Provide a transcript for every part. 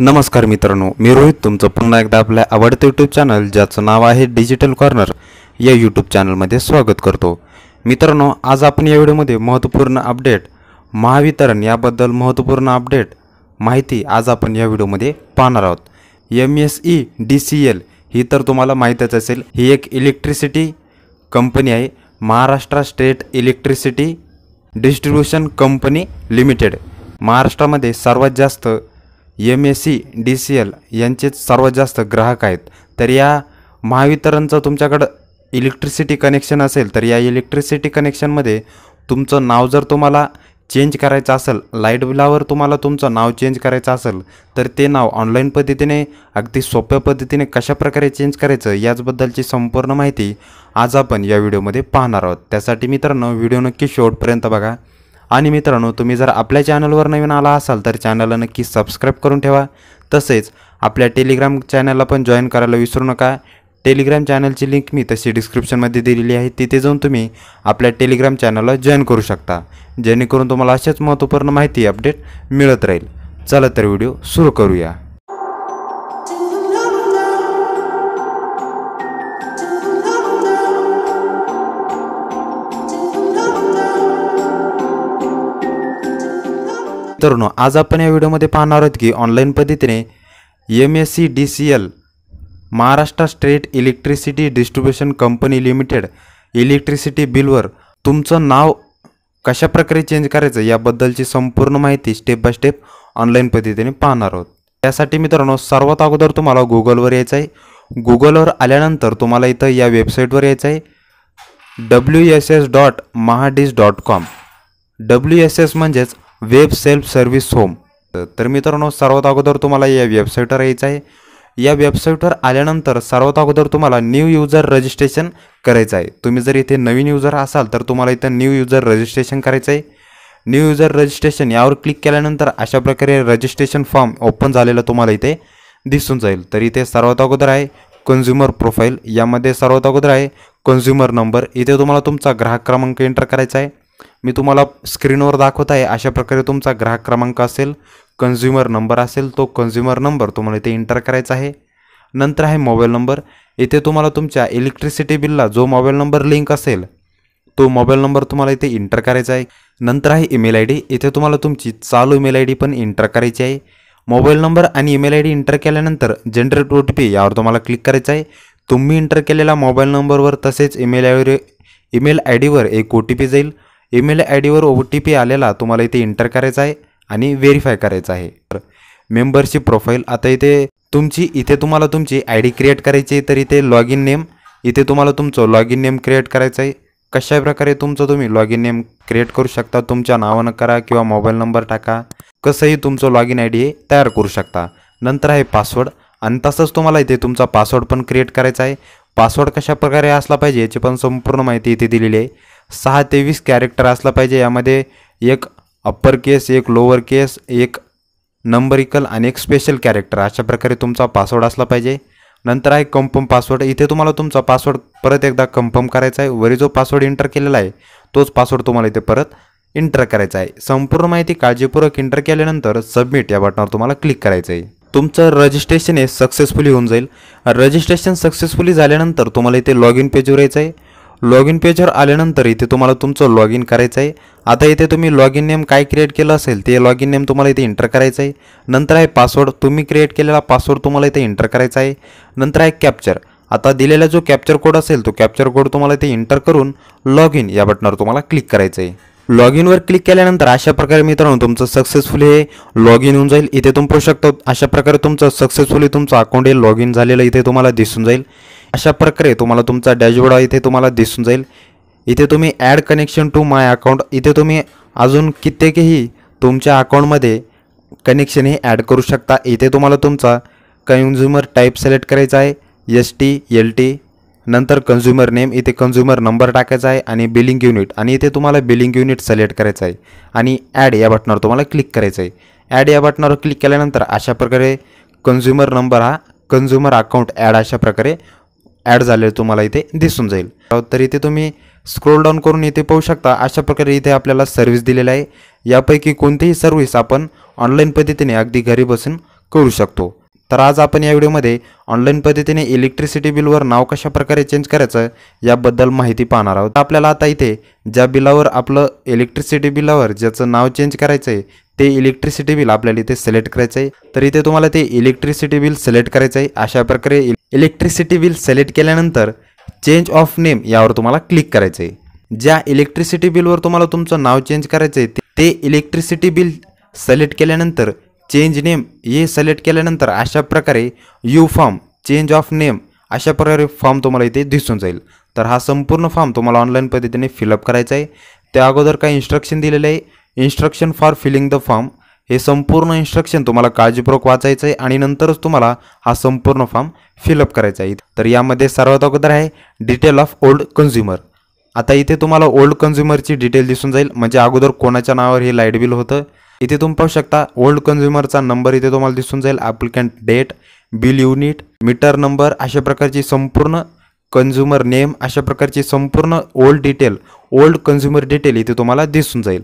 नमस्कार मित्रांनो मी रोहित तुमचं पुन्हा एकदा आपल्या आवडतं यूट्यूब चॅनल ज्याचं नाव आहे डिजिटल कॉर्नर या यूट्यूब चॅनलमध्ये स्वागत करतो मित्रांनो आज आपण या व्हिडिओमध्ये महत्त्वपूर्ण अपडेट महावितरण याबद्दल महत्त्वपूर्ण अपडेट माहिती आज आपण या व्हिडिओमध्ये पाहणार आहोत M S E D C L ही तर तुम्हाला माहीतच असेल ही एक इलेक्ट्रिसिटी कंपनी आहे Maharashtra state electricity distribution company limited महाराष्ट्रामध्ये सर्वात जास्त M S C D C L यांचे सर्वात जास्त ग्राहक आहेत तर या महावितरणचं तुमच्याकडं इलेक्ट्रिसिटी कनेक्शन असेल तर या इलेक्ट्रिसिटी कनेक्शनमध्ये तुमचं नाव जर तुम्हाला चेंज करायचं असेल लाईट बिलावर तुम्हाला तुमचं नाव चेंज करायचं असेल तर ते नाव ऑनलाईन पद्धतीने अगदी सोप्या पद्धतीने कशाप्रकारे चेंज करायचं याचबद्दलची संपूर्ण माहिती आज आपण या व्हिडिओमध्ये पाहणार आहोत त्यासाठी मित्रांनो व्हिडिओ नक्की शेवटपर्यंत बघा आणि मित्रांनो तुम्ही जर आपल्या चॅनलवर नवीन आला असाल तर चॅनलला नक्की सबस्क्राईब करून ठेवा तसेच आपल्या टेलिग्राम चॅनलला पण जॉईन करायला विसरू नका टेलिग्राम चॅनलची लिंक मी तशी डिस्क्रिप्शनमध्ये दिलेली आहे तिथे जाऊन तुम्ही आपल्या टेलिग्राम चॅनलला जॉईन करू शकता जेणेकरून तुम्हाला अशाच महत्त्वपूर्ण माहिती अपडेट मिळत राहील चला तर व्हिडिओ सुरू करूया मित्रांनो आज आपण या व्हिडिओमध्ये पाहणार आहोत की ऑनलाईन पद्धतीने M S C D C L Maharashtra state electricity distribution company limited electricity बिलवर तुमचं नाव कशा प्रकारे चेंज करायचं याबद्दलची संपूर्ण माहिती स्टेप बाय स्टेप ऑनलाईन पद्धतीने पाहणार आहोत त्यासाठी मित्रांनो सर्वात अगोदर तुम्हाला गुगलवर यायचं आहे गुगलवर आल्यानंतर तुम्हाला इथं या वेबसाईटवर यायचं आहे W S S dot Mahadis dot com W S S म्हणजेच वेब सेल्फ सर्व्हिस होम तर मित्रांनो सर्वात अगोदर तुम्हाला या वेबसाईटवर यायचं आहे या वेबसाईटवर आल्यानंतर सर्वात अगोदर तुम्हाला न्यू युजर रजिस्ट्रेशन करायचं आहे तुम्ही जर इथे नवीन युजर असाल तर तुम्हाला इथं न्यू युजर रजिस्ट्रेशन करायचं आहे न्यू युजर रजिस्ट्रेशन यावर क्लिक केल्यानंतर अशा प्रकारे रजिस्ट्रेशन फॉर्म ओपन झालेला तुम्हाला इथे दिसून जाईल तर इथे सर्वात अगोदर आहे कन्झ्युमर प्रोफाईल यामध्ये सर्वात अगोदर आहे कन्झ्युमर नंबर इथे तुम्हाला तुमचा ग्राहक क्रमांक एंटर करायचा आहे मी तुम्हाला स्क्रीनवर दाखवत आहे अशा प्रकारे तुमचा ग्राहक क्रमांक असेल कन्झ्युमर नंबर असेल तो कन्झ्युमर नंबर तुम्हाला इथे एंटर करायचा आहे नंतर आहे मोबाईल नंबर इथे तुम्हाला तुमच्या इलेक्ट्रिसिटी बिलला जो मोबाईल नंबर लिंक असेल तो मोबाईल नंबर तुम्हाला इथे इंटर करायचा आहे नंतर आहे ईमेल आय डी इथे तुम्हाला तुमची चालू ईमेल आय डी पण इंटर करायची आहे मोबाईल नंबर आणि ईमेल आय डी इंटर केल्यानंतर जनरेट ओ टी पी यावर तुम्हाला क्लिक करायचं आहे तुम्ही इंटर केलेल्या मोबाईल नंबरवर तसेच ईमेल आय ईमेल आय डीवर एक ओ टी पी जाईल ईमेल आय डीवर ओ टी पी आलेला तुम्हाला इथे इंटर करायचा आहे आणि व्हेरीफाय करायचं आहे मेंबरशिप प्रोफाईल आता इथे तुमची इथे तुम्हाला तुमची आय डी क्रिएट करायची आहे तर इथे लॉग इन नेम इथे तुम्हाला तुमचं लॉग इन नेम क्रिएट करायचं आहे कशा प्रकारे तुमचं तुम्ही लॉग इन नेम क्रिएट करू शकता तुमच्या नावानं करा किंवा मोबाईल नंबर टाका कसंही तुमचं लॉग इन आय डी तयार करू शकता नंतर आहे पासवर्ड आणि तसंच तुम्हाला इथे तुमचा पासवर्ड पण क्रिएट करायचा आहे पासवर्ड कशा प्रकारे असला पाहिजे याची पण संपूर्ण माहिती इथे दिलेली आहे सहा ते वीस कॅरेक्टर असला पाहिजे यामध्ये एक अप्पर केस एक लोअर केस एक नंबरिकल आणि एक स्पेशल कॅरेक्टर अशा प्रकारे तुमचा पासवर्ड असला पाहिजे नंतर आहे कम्पम पासवर्ड इथे तुम्हाला तुमचा पासवर्ड परत एकदा कन्फर्म करायचा आहे वरी जो पासवर्ड एंटर केलेला आहे तोच पासवर्ड तुम्हाला इथे परत एंटर करायचा आहे संपूर्ण माहिती काळजीपूर्वक एंटर केल्यानंतर सबमिट या बटनावर तुम्हाला क्लिक करायचं आहे तुमचं रजिस्ट्रेशन हे सक्सेसफुली होऊन जाईल रजिस्ट्रेशन सक्सेसफुली झाल्यानंतर तुम्हाला इथे लॉग इन पेजवर यायचं आहे लॉग इन पेजवर आल्यानंतर इथे तुम्हाला तुमचं लॉग इन करायचं आहे आता इथे तुम्ही लॉग इन नेम काय क्रिएट केलं असेल ते लॉग इन नेम तुम्हाला इथे एंटर करायचं आहे नंतर आहे पासवर्ड तुम्ही क्रिएट केलेला पासवर्ड तुम्हाला इथे एंटर करायचा आहे नंतर आहे कॅप्चर आता दिलेला जो कॅप्चर कोड असेल तो कॅप्चर कोड तुम्हाला इथे एंटर करून लॉग इन या बटनावर तुम्हाला क्लिक करायचं आहे लॉग इनवर क्लिक केल्यानंतर अशा प्रकारे मित्रांनो तुमचं सक्सेसफुली हे लॉग इन होऊन जाईल इथे तुम्ही पाहू शकता अशा प्रकारे तुमचं सक्सेसफुली तुमचं अकाउंट हे लॉग इन झालेलं इथे तुम्हाला दिसून जाईल अशा प्रकारे तुम्हाला तुमचा डॅशबोर्ड इथे तुम्हाला दिसून जाईल इथे तुम्ही add connection to my account इथे तुम्ही अजून कित्येकही तुमच्या अकाउंटमध्ये कनेक्शन हे ॲड करू शकता इथे तुम्हाला तुमचा कन्झ्युमर टाईप सिलेक्ट करायचा आहे एस टी एल टी नंतर कन्झ्युमर नेम इथे कन्झ्युमर नंबर टाकायचा आहे आणि बिलिंग युनिट आणि इथे तुम्हाला बिलिंग युनिट सिलेक्ट करायचं आहे आणि ॲड या बटनावर तुम्हाला क्लिक करायचं आहे ॲड या बटनावर क्लिक केल्यानंतर अशा प्रकारे कन्झ्युमर नंबर हा कन्झ्युमर अकाउंट ॲड अशा प्रकारे ॲड झालेलं तुम्हाला इथे दिसून जाईल तर इथे तुम्ही स्क्रोल डाऊन करून इथे पाहू शकता अशा प्रकारे इथे आपल्याला सर्व्हिस दिलेलं आहे यापैकी कोणतीही सर्व्हिस आपण ऑनलाईन पद्धतीने अगदी घरी बसून करू शकतो तर आज आपण या व्हिडिओमध्ये ऑनलाईन पद्धतीने इलेक्ट्रिसिटी बिलवर नाव कशा प्रकारे चेंज करायचं याबद्दल माहिती पाहणार आहोत आपल्याला आता इथे ज्या बिलावर आपलं इलेक्ट्रिसिटी बिलावर ज्याचं नाव चेंज करायचं आहे ते इलेक्ट्रिसिटी बिल आपल्याला इथे सिलेक्ट करायचं आहे तर इथे तुम्हाला ते इलेक्ट्रिसिटी बिल सिलेक्ट करायचं आहे अशा प्रकारे इलेक्ट्रिसिटी बिल सिलेक्ट केल्यानंतर चेंज ऑफ नेम यावर तुम्हाला क्लिक करायचं आहे ज्या इलेक्ट्रिसिटी बिलवर तुम्हाला तुमचं नाव चेंज करायचं आहे ते इलेक्ट्रिसिटी बिल सिलेक्ट केल्यानंतर चेंज नेम हे सिलेक्ट केल्यानंतर अशा प्रकारे you form change of name अशा प्रकारे फॉर्म तुम्हाला इथे दिसून जाईल तर हा संपूर्ण फॉर्म तुम्हाला ऑनलाईन पद्धतीने फिलअप करायचा आहे त्या अगोदर काही इन्स्ट्रक्शन दिलेलं आहे instruction for filling the form हे संपूर्ण इन्स्ट्रक्शन तुम्हाला काळजीपूर्वक वाचायचं आहे आणि नंतरच तुम्हाला हा संपूर्ण फॉर्म फिलअप करायचा आहे तर यामध्ये सर्वात अगोदर आहे डिटेल ऑफ ओल्ड कन्झ्युमर आता इथे तुम्हाला ओल्ड कन्झ्युमरची डिटेल दिसून जाईल म्हणजे अगोदर कोणाच्या नावावर हे लाईट बिल होतं इथे तुम्ही पाहू शकता ओल्ड कन्झ्युमरचा नंबर इथे तुम्हाला दिसून जाईल applicant date bill unit meter number अशा प्रकारची संपूर्ण कन्झ्युमर नेम अशा प्रकारची संपूर्ण old detail old consumer detail इथे तुम्हाला दिसून जाईल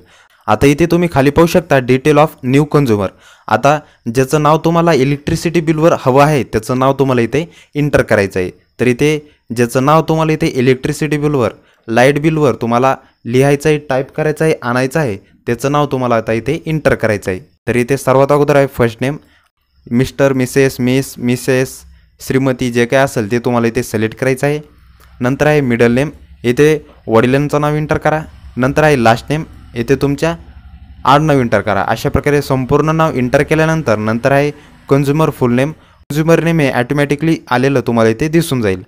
आता इथे तुम्ही खाली पाहू शकता डिटेल ऑफ न्यू कंझ्युमर आता ज्याचं नाव तुम्हाला इलेक्ट्रिसिटी बिलवर हवं आहे त्याचं नाव तुम्हाला इथे इंटर करायचं आहे तर इथे ज्याचं नाव तुम्हाला इथे इलेक्ट्रिसिटी बिलवर लाईट बिलवर तुम्हाला लिहायचं आहे टाईप करायचं आहे आणायचं आहे त्याचं नाव तुम्हाला आता इथे इंटर करायचं आहे तर इथे सर्वात अगोदर आहे first name mister missus miss missus श्रीमती जे काय असेल ते तुम्हाला इथे सिलेक्ट करायचं आहे नंतर आहे मिडल नेम इथे वडिलांचं नाव इंटर करा नंतर आहे लास्ट नेम येथे तुमच्या आडनाव इंटर करा अशा प्रकारे संपूर्ण नाव इंटर केल्यानंतर नंतर आहे consumer full name consumer name हे ॲटोमॅटिकली आलेलं तुम्हाला इथे दिसून जाईल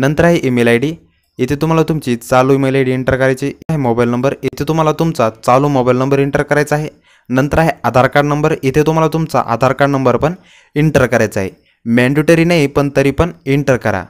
नंतर आहे ईमेल आय डी इथे तुम्हाला तुमची चालू ईमेल आय डी एंटर करायची आहे मोबाईल नंबर इथे तुम्हाला तुमचा चालू मोबाईल नंबर एंटर करायचा आहे नंतर आहे आधार कार्ड नंबर इथे तुम्हाला तुमचा आधार कार्ड नंबर पण एंटर करायचा आहे मॅन्डेटरी नाही पण तरी पण एंटर करा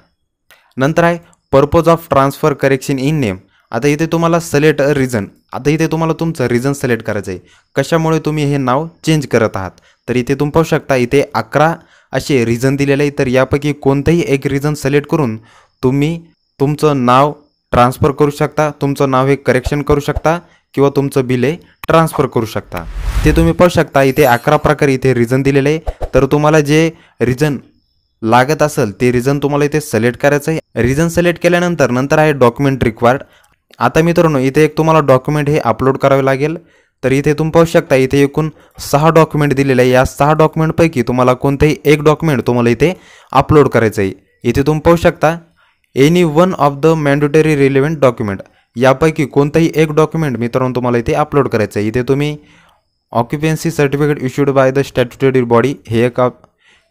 नंतर आहे purpose of transfer correction in name आता इथे तुम्हाला सिलेक्ट अ रिझन आता इथे तुम्हाला तुमचं रिझन सिलेक्ट करायचं आहे कशामुळे तुम्ही हे नाव चेंज करत आहात तर इथे तुम्ही पाहू शकता इथे अकरा असे रिझन दिलेले आहे तर यापैकी कोणतंही एक रिझन सिलेक्ट करून तुम्ही तुमचं नाव ट्रान्सफर करू शकता तुमचं नाव हे करेक्शन करू शकता किंवा तुमचं बिल हे ट्रान्सफर करू शकता ते तुम्ही पाहू शकता इथे अकरा प्रकारे इथे रिझन दिलेलं आहे तर तुम्हाला जे रिझन लागत असेल ते रिझन तुम्हाला इथे सिलेक्ट करायचं आहे रिझन सिलेक्ट केल्यानंतर नंतर आहे डॉक्युमेंट रिक्वायर्ड आता मित्रांनो इथे एक तुम्हाला डॉक्युमेंट हे अपलोड करावे लागेल तर इथे तुम्ही पाहू शकता इथे एकूण सहा डॉक्युमेंट दिलेले आहे या सहा डॉक्युमेंटपैकी तुम्हाला कोणतंही एक डॉक्युमेंट तुम्हाला इथे अपलोड करायचं आहे इथे तुम्ही पाहू शकता any one of the mandatory relevant document यापैकी कोणतंही एक डॉक्युमेंट मित्रांनो तुम्हाला इथे अपलोड करायचं आहे इथे तुम्ही occupancy certificate issued by the statutory body हे एक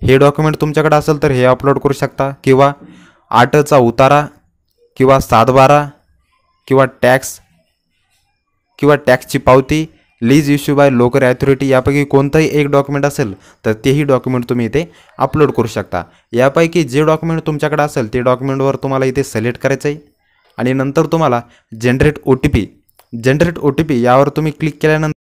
हे डॉक्युमेंट तुमच्याकडे असेल तर हे अपलोड करू शकता किंवा आठचा उतारा किंवा सात बारा किंवा टॅक्स किंवा टॅक्सची पावती lease issue by local authority यापैकी कोणतंही एक डॉक्युमेंट असेल तर तेही डॉक्युमेंट तुम्ही इथे अपलोड करू शकता यापैकी जे डॉक्युमेंट तुमच्याकडे असेल ते डॉक्युमेंटवर तुम्हाला इथे सिलेक्ट करायचं आहे आणि नंतर तुम्हाला generate O T P generate O T P यावर तुम्ही क्लिक केल्यानंतर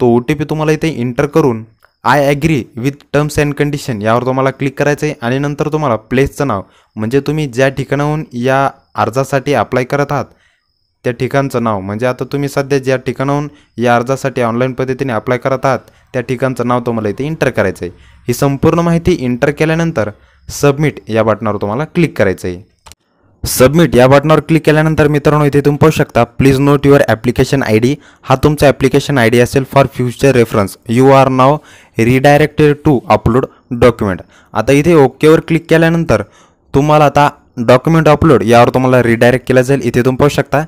तो ओ टी पी तुम्हाला इथे इंटर करून I agree with terms and condition यावर तुम्हाला क्लिक करायचं आहे आणि नंतर तुम्हाला प्लेसचं नाव म्हणजे तुम्ही ज्या ठिकाणाहून या अर्जासाठी अप्लाय करत आहात त्या ठिकाणचं नाव म्हणजे आता तुम्ही सध्या ज्या ठिकाणाहून या अर्जासाठी ऑनलाईन पद्धतीने अप्लाय करत आहात त्या ठिकाणचं नाव तुम्हाला इथे इंटर करायचं आहे ही संपूर्ण माहिती इंटर केल्यानंतर सबमिट या बटनावर तुम्हाला क्लिक करायचं आहे सबमिट या बटनावर क्लिक केल्यानंतर मित्रांनो इथे तुम्ही पाहू शकता please note your application I D हा तुमचा ॲप्लिकेशन आय डी असेल for future reference you are now redirected to upload document आता इथे ओकेवर क्लिक केल्यानंतर तुम्हाला आता डॉक्युमेंट अपलोड यावर तुम्हाला रिडायरेक्ट केला जाईल इथे तुम्ही पाहू शकता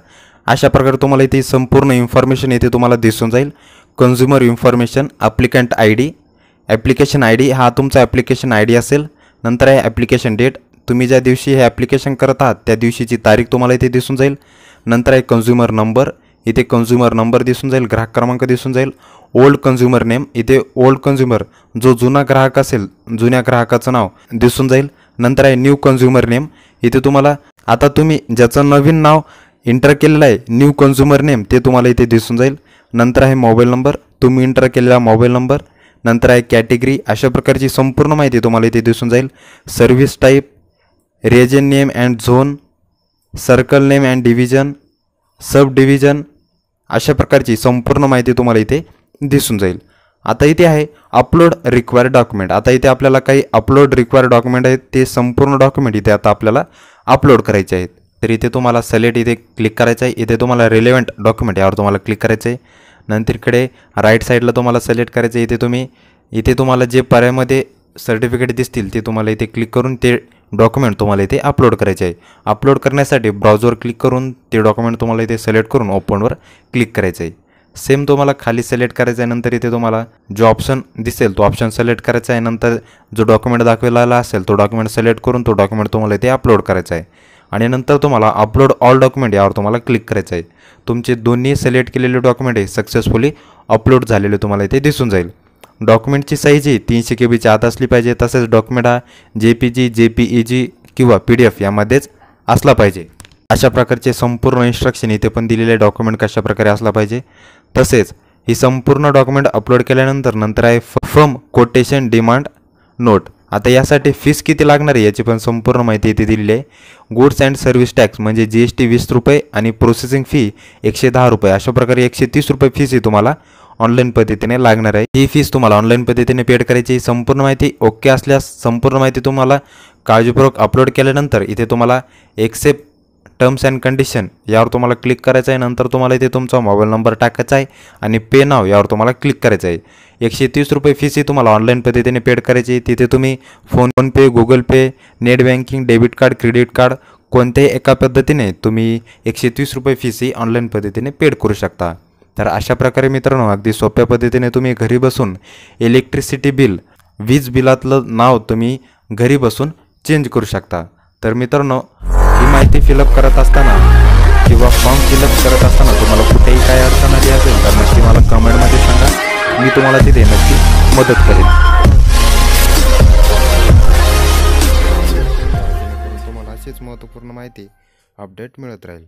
अशा प्रकारे तुम्हाला इथे संपूर्ण इन्फॉर्मेशन इथे तुम्हाला दिसून जाईल consumer information applicant I D application I D हा तुमचा ॲप्लिकेशन आय डी असेल नंतर आहे ॲप्लिकेशन डेट तुम्ही ज्या दिवशी हे ॲप्लिकेशन करत आहात त्या दिवशीची तारीख तुम्हाला इथे दिसून जाईल नंतर आहे कन्झ्युमर नंबर इथे कन्झ्युमर नंबर दिसून जाईल ग्राहक क्रमांक दिसून जाईल ओल्ड कन्झ्युमर नेम इथे ओल्ड कन्झ्युमर जो जुना ग्राहक असेल जुन्या ग्राहकाचं नाव दिसून जाईल नंतर आहे न्यू कन्झ्युमर नेम इथे तुम्हाला आता तुम्ही ज्याचं नवीन नाव इंटर केलेलं आहे न्यू कन्झ्युमर नेम ते तुम्हाला इथे दिसून जाईल नंतर आहे मोबाईल नंबर तुम्ही इंटर केलेला मोबाईल नंबर नंतर आहे कॅटेगरी अशा प्रकारची संपूर्ण माहिती तुम्हाला इथे दिसून जाईल service type region name and zone circle name and division sub division अशा प्रकारची संपूर्ण माहिती तुम्हाला इथे दिसून जाईल आता इथे आहे अपलोड रिक्वायर्ड डॉक्युमेंट आता इथे आपल्याला काही अपलोड रिक्वायर्ड डॉक्युमेंट आहेत ते संपूर्ण डॉक्युमेंट इथे आता आपल्याला अपलोड करायचे आहेत तर इथे तुम्हाला सलेक्ट इथे क्लिक करायचं आहे इथे तुम्हाला रिलेवंट डॉक्युमेंट यावर तुम्हाला क्लिक करायचं आहे नंतर इकडे राईट साईडला तुम्हाला सिलेक्ट करायचं आहे इथे तुम्ही इथे तुम्हाला जे पर्यायमध्ये सर्टिफिकेट दिसतील ते तुम्हाला इथे क्लिक करून ते डॉक्युमेंट तुम्हाला इथे अपलोड करायचे आहे अपलोड करण्यासाठी ब्राउजवर क्लिक करून ते डॉक्युमेंट तुम्हाला इथे सिलेक्ट करून ओपनवर क्लिक करायचं आहे सेम तुम्हाला खाली सिलेक्ट करायचं आहे नंतर इथे तुम्हाला जो ऑप्शन दिसेल तो ऑप्शन सिलेक्ट करायचा आहे नंतर जो डॉक्युमेंट दाखवलेला असेल तो डॉक्युमेंट सिलेक्ट करून तो डॉक्युमेंट तुम्हाला इथे अपलोड करायचा आहे आणि नंतर तुम्हाला अपलोड ऑल डॉक्युमेंट यावर तुम्हाला क्लिक करायचं आहे तुमचे दोन्ही सिलेक्ट केलेले डॉक्युमेंट हे सक्सेसफुली अपलोड झालेले तुम्हाला इथे दिसून जाईल डॉक्युमेंटची साईज ही तीनशे के बीच्या आत असली पाहिजे तसेच डॉक्युमेंट हा J P G J P E जी किंवा पी डी एफ यामध्येच असला पाहिजे अशा प्रकारचे संपूर्ण इन्स्ट्रक्शन इथे पण दिलेले डॉक्युमेंट कशा असला पाहिजे तसेच ही संपूर्ण डॉक्युमेंट अपलोड केल्यानंतर नंतर आहे फ्रॉम कोटेशन डिमांड नोट आता यासाठी फीस किती लागणार आहे याची पण संपूर्ण माहिती इथे दिलेली आहे गुड्स अँड सर्व्हिस टॅक्स म्हणजे जी एस टी वीस रुपये आणि प्रोसेसिंग फी एकशे दहा रुपये अशा प्रकारे एकशे तीस रुपये फीस ही तुम्हाला ऑनलाईन पद्धतीने लागणार आहे ही फीस तुम्हाला ऑनलाईन पद्धतीने पेड करायची संपूर्ण माहिती ओके असल्यास संपूर्ण माहिती तुम्हाला काळजीपूर्वक अपलोड केल्यानंतर इथे तुम्हाला एक्सेप्ट टर्म्स अँड कंडिशन यावर तुम्हाला क्लिक करायचं आहे नंतर तुम्हाला इथे तुमचा मोबाईल नंबर टाकायचा आहे आणि पे नाव यावर तुम्हाला क्लिक करायचं आहे एकशे तीस रुपये फीस ही तुम्हाला ऑनलाईन पद्धतीने पेड करायची आहे तिथे तुम्ही PhonePe Google pay net banking debit card credit card कोणत्याही एका पद्धतीने तुम्ही एकशे तीस रुपये फीस ही ऑनलाईन पद्धतीने पेड करू शकता तर अशा प्रकारे मित्रांनो अगदी सोप्या पद्धतीने तुम्ही घरी बसून इलेक्ट्रिसिटी बिल वीज बिलातलं नाव तुम्ही घरी बसून चेंज करू शकता तर मित्रांनो ही माहिती फिलअप करत असताना किंवा फॉर्म फिलअप करत असताना तुम्हाला कुठेही काय अडचण आली असेल तर नक्की मला कमेंटमध्ये सांगा मी तुम्हाला तिथे नक्की मदत करेन तुम्हाला अशीच महत्त्वपूर्ण माहिती अपडेट मिळत राहील